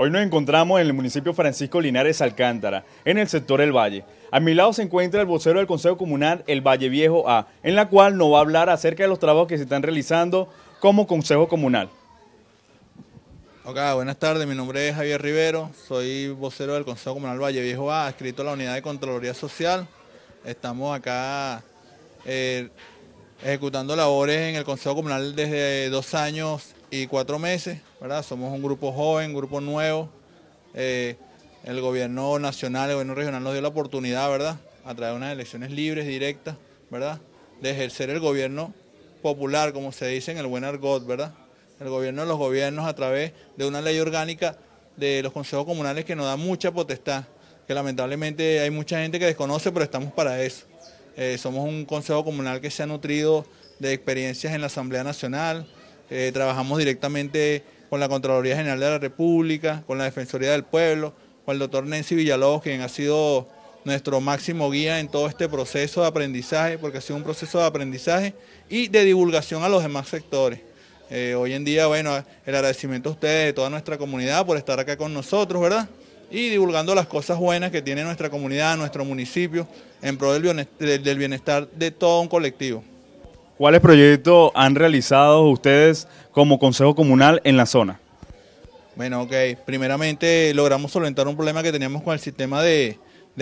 Hoy nos encontramos en el municipio Francisco Linares Alcántara, en el sector El Valle. A mi lado se encuentra el vocero del Consejo Comunal El Valle Viejo A, en la cual nos va a hablar acerca de los trabajos que se están realizando como Consejo Comunal. Hola, buenas tardes, mi nombre es Javier Rivero, soy vocero del Consejo Comunal Valle Viejo A, escrito a la Unidad de Contraloría Social. Estamos acá eh, ejecutando labores en el Consejo Comunal desde dos años y cuatro meses, ¿verdad? Somos un grupo joven, un grupo nuevo. Eh, el gobierno nacional, el gobierno regional nos dio la oportunidad, ¿verdad? A través de unas elecciones libres, directas, ¿verdad? De ejercer el gobierno popular, como se dice en el buen argot, ¿verdad? El gobierno de los gobiernos a través de una ley orgánica de los consejos comunales que nos da mucha potestad, que lamentablemente hay mucha gente que desconoce, pero estamos para eso. Eh, somos un consejo comunal que se ha nutrido de experiencias en la Asamblea Nacional, eh, trabajamos directamente con la Contraloría General de la República, con la Defensoría del Pueblo, con el doctor Nancy Villalobos, quien ha sido nuestro máximo guía en todo este proceso de aprendizaje, porque ha sido un proceso de aprendizaje y de divulgación a los demás sectores. Eh, hoy en día, bueno, el agradecimiento a ustedes, de toda nuestra comunidad, por estar acá con nosotros, ¿verdad? Y divulgando las cosas buenas que tiene nuestra comunidad, nuestro municipio, en pro del bienestar de todo un colectivo. ¿Cuáles proyectos han realizado ustedes como Consejo Comunal en la zona? Bueno, ok. Primeramente logramos solventar un problema que teníamos con el sistema de,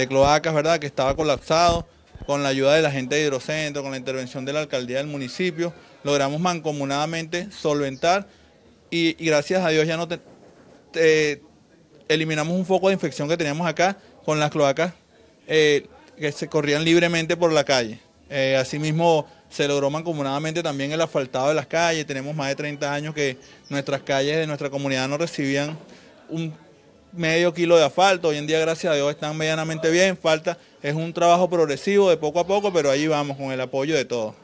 cloacas, ¿verdad? Que estaba colapsado. Con la ayuda de la gente de Hidrocentro, con la intervención de la alcaldía del municipio, logramos mancomunadamente solventar y, gracias a Dios ya no te, eliminamos un foco de infección que teníamos acá con las cloacas eh, que se corrían libremente por la calle. Eh, asimismo, se logró mancomunadamente también el asfaltado de las calles. Tenemos más de 30 años que nuestras calles de nuestra comunidad no recibían un medio kilo de asfalto. Hoy en día, gracias a Dios, están medianamente bien. Falta, es un trabajo progresivo de poco a poco, pero ahí vamos con el apoyo de todos.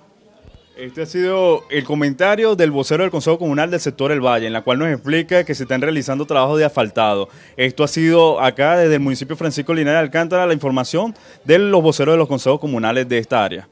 Este ha sido el comentario del vocero del Consejo Comunal del sector El Valle, en la cual nos explica que se están realizando trabajos de asfaltado. Esto ha sido acá desde el municipio Francisco Linares de Alcántara la información de los voceros de los consejos comunales de esta área.